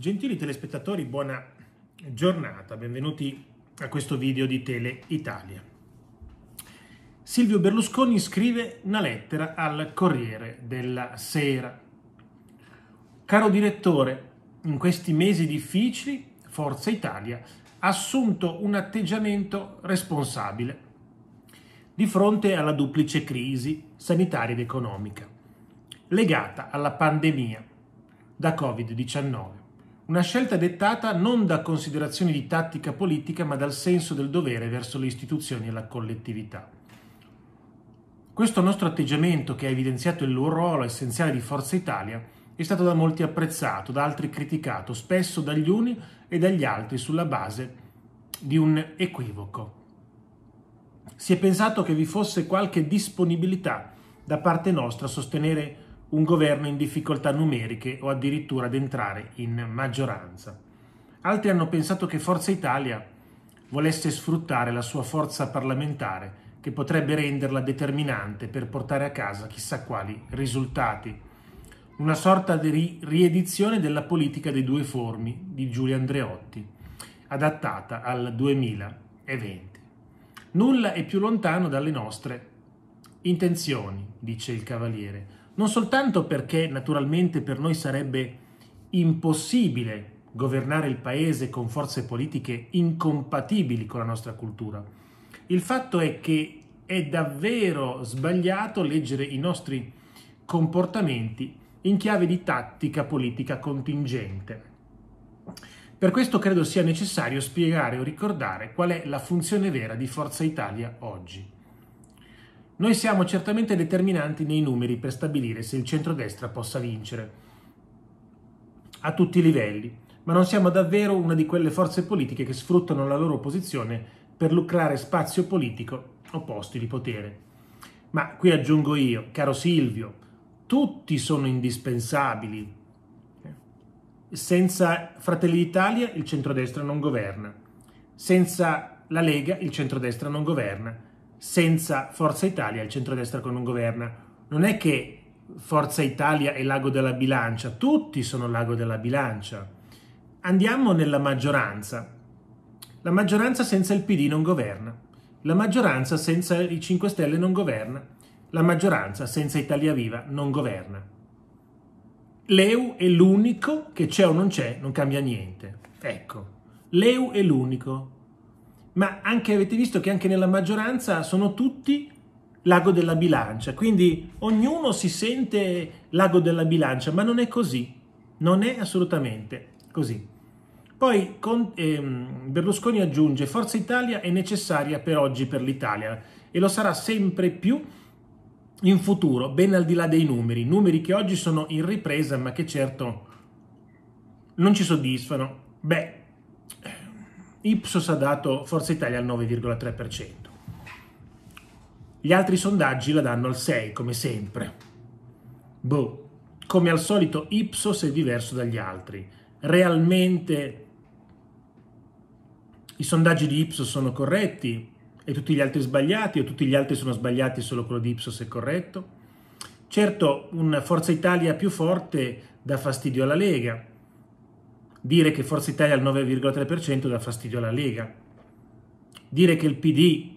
Gentili telespettatori, buona giornata, benvenuti a questo video di Tele Italia. Silvio Berlusconi scrive una lettera al Corriere della Sera. Caro direttore, in questi mesi difficili Forza Italia ha assunto un atteggiamento responsabile di fronte alla duplice crisi sanitaria ed economica legata alla pandemia da Covid-19 una scelta dettata non da considerazioni di tattica politica, ma dal senso del dovere verso le istituzioni e la collettività. Questo nostro atteggiamento, che ha evidenziato il loro ruolo essenziale di Forza Italia, è stato da molti apprezzato, da altri criticato, spesso dagli uni e dagli altri sulla base di un equivoco. Si è pensato che vi fosse qualche disponibilità da parte nostra a sostenere il un governo in difficoltà numeriche o addirittura ad entrare in maggioranza. Altri hanno pensato che Forza Italia volesse sfruttare la sua forza parlamentare che potrebbe renderla determinante per portare a casa chissà quali risultati. Una sorta di riedizione della politica dei due formi di Giulio Andreotti, adattata al 2020. Nulla è più lontano dalle nostre intenzioni, dice il Cavaliere non soltanto perché naturalmente per noi sarebbe impossibile governare il paese con forze politiche incompatibili con la nostra cultura. Il fatto è che è davvero sbagliato leggere i nostri comportamenti in chiave di tattica politica contingente. Per questo credo sia necessario spiegare o ricordare qual è la funzione vera di Forza Italia oggi. Noi siamo certamente determinanti nei numeri per stabilire se il centrodestra possa vincere a tutti i livelli, ma non siamo davvero una di quelle forze politiche che sfruttano la loro posizione per lucrare spazio politico o posti di potere. Ma qui aggiungo io, caro Silvio, tutti sono indispensabili. Senza Fratelli d'Italia il centrodestra non governa. Senza la Lega il centrodestra non governa senza Forza Italia il centrodestra non governa. Non è che Forza Italia è l'ago della bilancia, tutti sono l'ago della bilancia. Andiamo nella maggioranza. La maggioranza senza il PD non governa. La maggioranza senza i 5 Stelle non governa. La maggioranza senza Italia Viva non governa. L'EU è l'unico che c'è o non c'è, non cambia niente. Ecco, l'EU è l'unico ma anche avete visto che anche nella maggioranza sono tutti l'ago della bilancia, quindi ognuno si sente l'ago della bilancia, ma non è così, non è assolutamente così. Poi con, ehm, Berlusconi aggiunge Forza Italia è necessaria per oggi per l'Italia e lo sarà sempre più in futuro, ben al di là dei numeri, numeri che oggi sono in ripresa ma che certo non ci soddisfano. Beh, Ipsos ha dato Forza Italia al 9,3%. Gli altri sondaggi la danno al 6, come sempre. Boh, come al solito Ipsos è diverso dagli altri. Realmente i sondaggi di Ipsos sono corretti e tutti gli altri sbagliati o tutti gli altri sono sbagliati e solo quello di Ipsos è corretto? Certo, un Forza Italia più forte dà fastidio alla Lega, Dire che Forza Italia al 9,3% dà fastidio alla Lega. Dire che il PD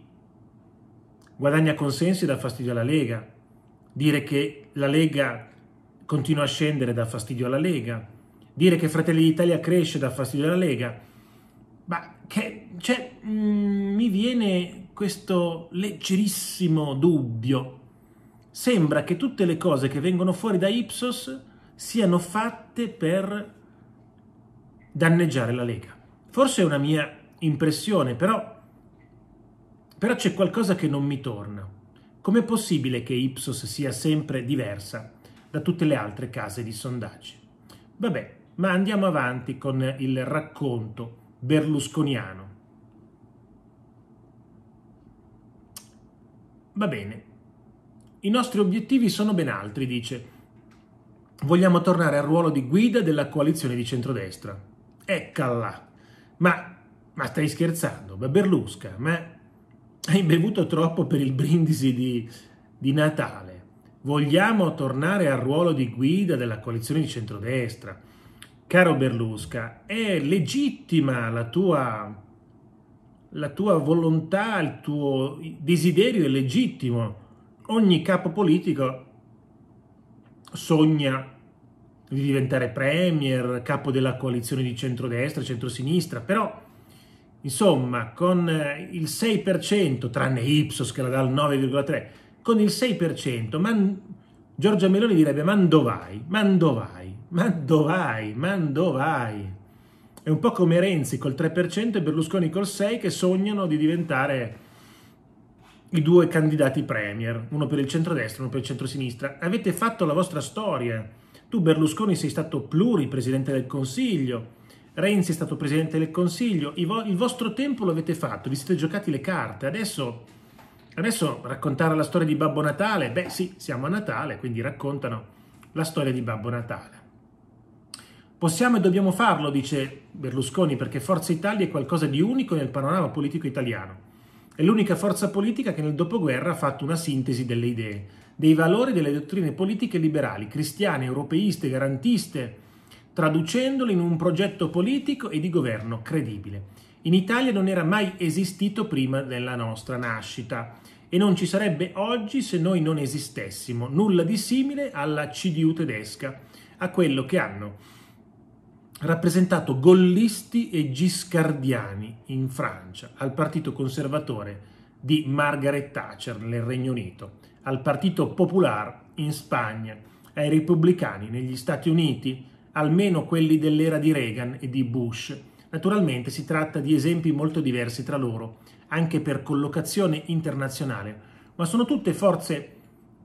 guadagna consensi dà fastidio alla Lega. Dire che la Lega continua a scendere dà fastidio alla Lega. Dire che Fratelli d'Italia cresce dà fastidio alla Lega. Ma che, cioè, mh, mm, mi viene questo leggerissimo dubbio. Sembra che tutte le cose che vengono fuori da Ipsos siano fatte per danneggiare la Lega. Forse è una mia impressione, però, però c'è qualcosa che non mi torna. Com'è possibile che Ipsos sia sempre diversa da tutte le altre case di sondaggi? Vabbè, ma andiamo avanti con il racconto berlusconiano. Va bene, i nostri obiettivi sono ben altri, dice. Vogliamo tornare al ruolo di guida della coalizione di centrodestra. Eccala. Ma, ma stai scherzando, ma Berlusca, ma hai bevuto troppo per il brindisi di, di Natale. Vogliamo tornare al ruolo di guida della coalizione di centrodestra. Caro Berlusca, è legittima la tua, la tua volontà, il tuo desiderio è legittimo. Ogni capo politico sogna di diventare premier, capo della coalizione di centrodestra, centrosinistra, però insomma con eh, il 6%, tranne Ipsos che la dà al 9,3%, con il 6%, man, Giorgia Meloni direbbe mandovai, mandovai, mandovai, mandovai. È un po' come Renzi col 3% e Berlusconi col 6% che sognano di diventare i due candidati premier, uno per il centrodestra e uno per il centrosinistra. Avete fatto la vostra storia tu Berlusconi sei stato pluripresidente del Consiglio, Renzi è stato presidente del Consiglio, il vostro tempo lo avete fatto, vi siete giocati le carte, adesso, adesso raccontare la storia di Babbo Natale, beh sì, siamo a Natale, quindi raccontano la storia di Babbo Natale. Possiamo e dobbiamo farlo, dice Berlusconi, perché Forza Italia è qualcosa di unico nel panorama politico italiano. È l'unica forza politica che nel dopoguerra ha fatto una sintesi delle idee dei valori delle dottrine politiche liberali, cristiane, europeiste, garantiste, traducendoli in un progetto politico e di governo credibile. In Italia non era mai esistito prima della nostra nascita e non ci sarebbe oggi se noi non esistessimo, nulla di simile alla CDU tedesca, a quello che hanno rappresentato gollisti e giscardiani in Francia, al partito conservatore di Margaret Thatcher nel Regno Unito al Partito Popular in Spagna, ai repubblicani negli Stati Uniti, almeno quelli dell'era di Reagan e di Bush. Naturalmente si tratta di esempi molto diversi tra loro, anche per collocazione internazionale, ma sono tutte forze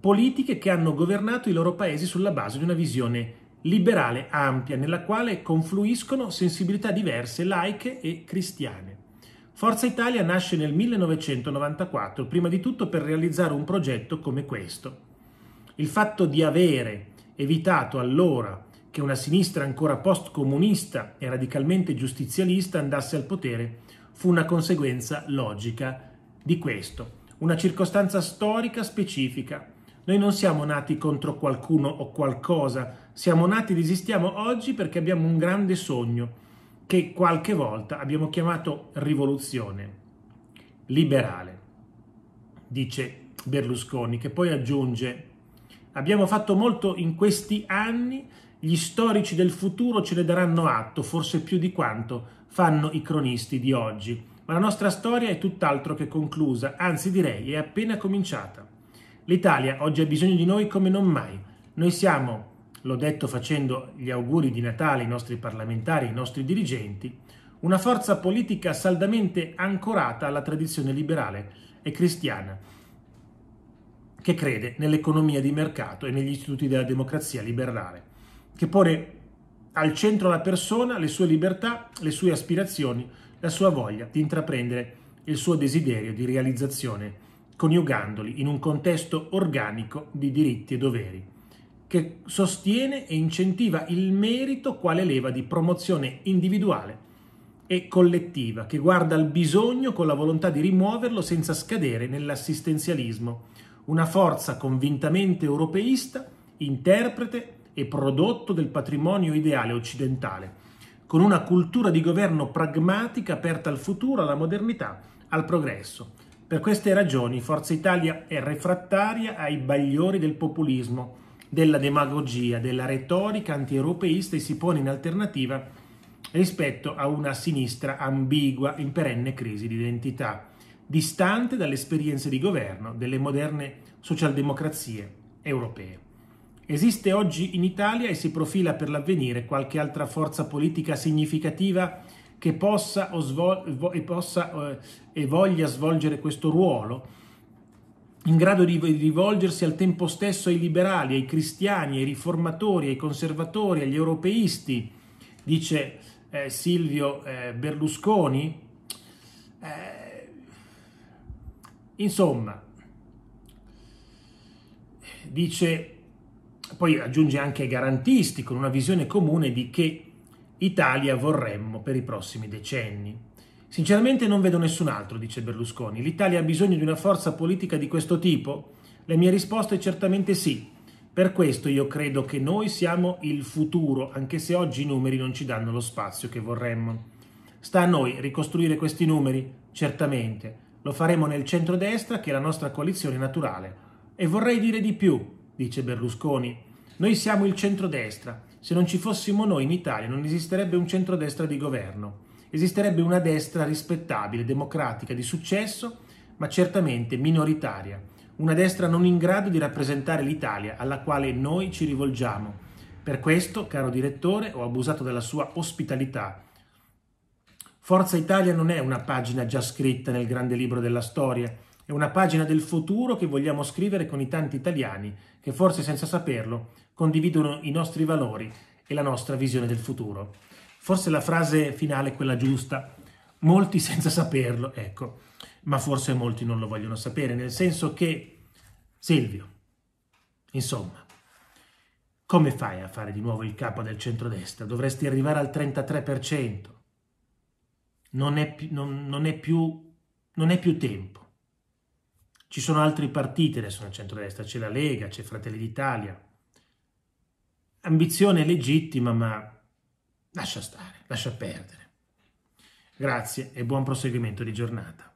politiche che hanno governato i loro paesi sulla base di una visione liberale ampia, nella quale confluiscono sensibilità diverse, laiche e cristiane. Forza Italia nasce nel 1994, prima di tutto per realizzare un progetto come questo. Il fatto di avere evitato allora che una sinistra ancora post-comunista e radicalmente giustizialista andasse al potere fu una conseguenza logica di questo, una circostanza storica specifica. Noi non siamo nati contro qualcuno o qualcosa, siamo nati ed esistiamo oggi perché abbiamo un grande sogno, che qualche volta abbiamo chiamato rivoluzione liberale, dice Berlusconi, che poi aggiunge abbiamo fatto molto in questi anni, gli storici del futuro ce ne daranno atto, forse più di quanto fanno i cronisti di oggi, ma la nostra storia è tutt'altro che conclusa, anzi direi è appena cominciata. L'Italia oggi ha bisogno di noi come non mai. Noi siamo l'ho detto facendo gli auguri di Natale ai nostri parlamentari, ai nostri dirigenti, una forza politica saldamente ancorata alla tradizione liberale e cristiana, che crede nell'economia di mercato e negli istituti della democrazia liberale, che pone al centro la persona, le sue libertà, le sue aspirazioni, la sua voglia di intraprendere il suo desiderio di realizzazione, coniugandoli in un contesto organico di diritti e doveri che sostiene e incentiva il merito quale leva di promozione individuale e collettiva, che guarda al bisogno con la volontà di rimuoverlo senza scadere nell'assistenzialismo, una forza convintamente europeista, interprete e prodotto del patrimonio ideale occidentale, con una cultura di governo pragmatica aperta al futuro, alla modernità, al progresso. Per queste ragioni Forza Italia è refrattaria ai bagliori del populismo, della demagogia, della retorica antieuropeista e si pone in alternativa rispetto a una sinistra ambigua in perenne crisi di identità, distante dalle esperienze di governo delle moderne socialdemocrazie europee. Esiste oggi in Italia e si profila per l'avvenire qualche altra forza politica significativa che possa, o svol- e, possa eh, e voglia svolgere questo ruolo? in grado di rivolgersi al tempo stesso ai liberali, ai cristiani, ai riformatori, ai conservatori, agli europeisti, dice eh, Silvio eh, Berlusconi. Eh, insomma, dice, poi aggiunge anche garantisti con una visione comune di che Italia vorremmo per i prossimi decenni. Sinceramente non vedo nessun altro, dice Berlusconi. L'Italia ha bisogno di una forza politica di questo tipo? La mia risposta è certamente sì. Per questo io credo che noi siamo il futuro, anche se oggi i numeri non ci danno lo spazio che vorremmo. Sta a noi ricostruire questi numeri? Certamente. Lo faremo nel centrodestra, che è la nostra coalizione naturale. E vorrei dire di più, dice Berlusconi. Noi siamo il centrodestra. Se non ci fossimo noi in Italia non esisterebbe un centrodestra di governo esisterebbe una destra rispettabile, democratica, di successo, ma certamente minoritaria, una destra non in grado di rappresentare l'Italia alla quale noi ci rivolgiamo. Per questo, caro direttore, ho abusato della sua ospitalità. Forza Italia non è una pagina già scritta nel grande libro della storia, è una pagina del futuro che vogliamo scrivere con i tanti italiani che forse senza saperlo condividono i nostri valori e la nostra visione del futuro. Forse la frase finale è quella giusta, molti senza saperlo, ecco, ma forse molti non lo vogliono sapere, nel senso che, Silvio, insomma, come fai a fare di nuovo il capo del centrodestra? Dovresti arrivare al 33%. Non è, non, non è, più, non è più tempo. Ci sono altri partiti adesso nel centrodestra, c'è la Lega, c'è Fratelli d'Italia. Ambizione legittima, ma lascia stare, lascia perdere. Grazie e buon proseguimento di giornata.